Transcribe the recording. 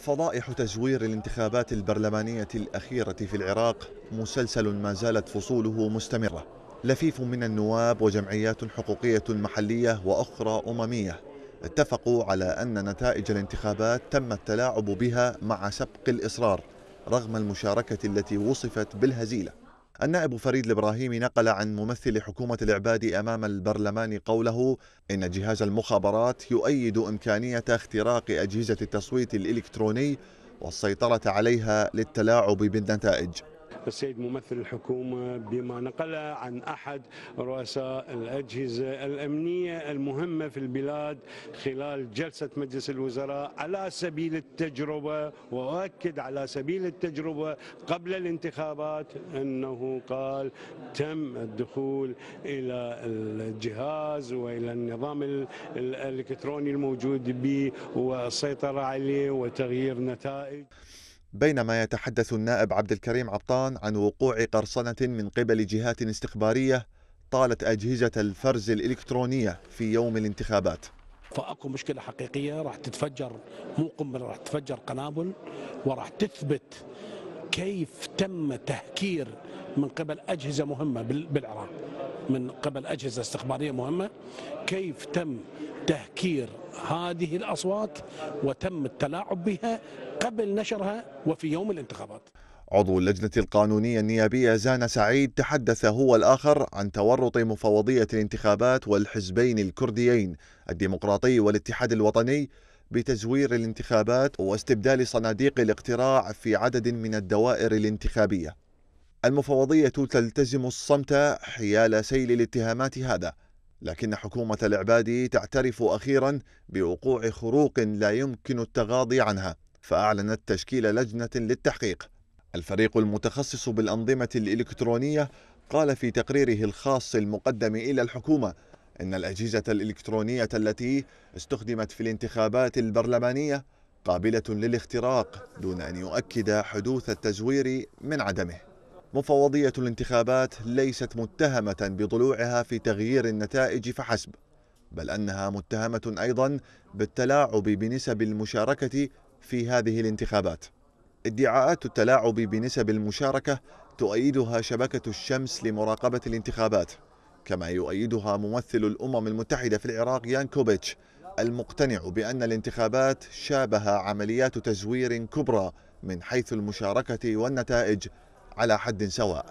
فضائح تزوير الانتخابات البرلمانية الأخيرة في العراق مسلسل ما زالت فصوله مستمرة لفيف من النواب وجمعيات حقوقية محلية وأخرى أممية اتفقوا على أن نتائج الانتخابات تم التلاعب بها مع سبق الإصرار رغم المشاركة التي وصفت بالهزيلة النائب فريد الإبراهيمي نقل عن ممثل حكومة العباد أمام البرلمان قوله إن جهاز المخابرات يؤيد إمكانية اختراق أجهزة التصويت الإلكتروني والسيطرة عليها للتلاعب بالنتائج السيد ممثل الحكومة بما نقل عن أحد رؤساء الأجهزة الأمنية المهمة في البلاد خلال جلسة مجلس الوزراء على سبيل التجربة وأؤكد على سبيل التجربة قبل الانتخابات أنه قال تم الدخول إلى الجهاز وإلى النظام الإلكتروني الموجود به والسيطرة عليه وتغيير نتائج بينما يتحدث النائب عبد الكريم عبطان عن وقوع قرصنة من قبل جهات استخبارية طالت أجهزة الفرز الإلكترونية في يوم الانتخابات فاكو مشكله حقيقيه راح تتفجر مو قنبله راح تتفجر قنابل وراح تثبت كيف تم تهكير من قبل اجهزه مهمه بالعراق من قبل أجهزة استخبارية مهمة كيف تم تهكير هذه الأصوات وتم التلاعب بها قبل نشرها وفي يوم الانتخابات عضو اللجنة القانونية النيابية زان سعيد تحدث هو الآخر عن تورط مفوضية الانتخابات والحزبين الكرديين الديمقراطي والاتحاد الوطني بتزوير الانتخابات واستبدال صناديق الاقتراع في عدد من الدوائر الانتخابية المفوضية تلتزم الصمت حيال سيل الاتهامات هذا لكن حكومة العبادي تعترف أخيرا بوقوع خروق لا يمكن التغاضي عنها فأعلنت تشكيل لجنة للتحقيق الفريق المتخصص بالأنظمة الإلكترونية قال في تقريره الخاص المقدم إلى الحكومة إن الأجهزة الإلكترونية التي استخدمت في الانتخابات البرلمانية قابلة للاختراق دون أن يؤكد حدوث التزوير من عدمه مفوضية الانتخابات ليست متهمة بضلوعها في تغيير النتائج فحسب بل أنها متهمة أيضا بالتلاعب بنسب المشاركة في هذه الانتخابات ادعاءات التلاعب بنسب المشاركة تؤيدها شبكة الشمس لمراقبة الانتخابات كما يؤيدها ممثل الأمم المتحدة في العراق كوبيتش المقتنع بأن الانتخابات شابه عمليات تزوير كبرى من حيث المشاركة والنتائج على حد سواء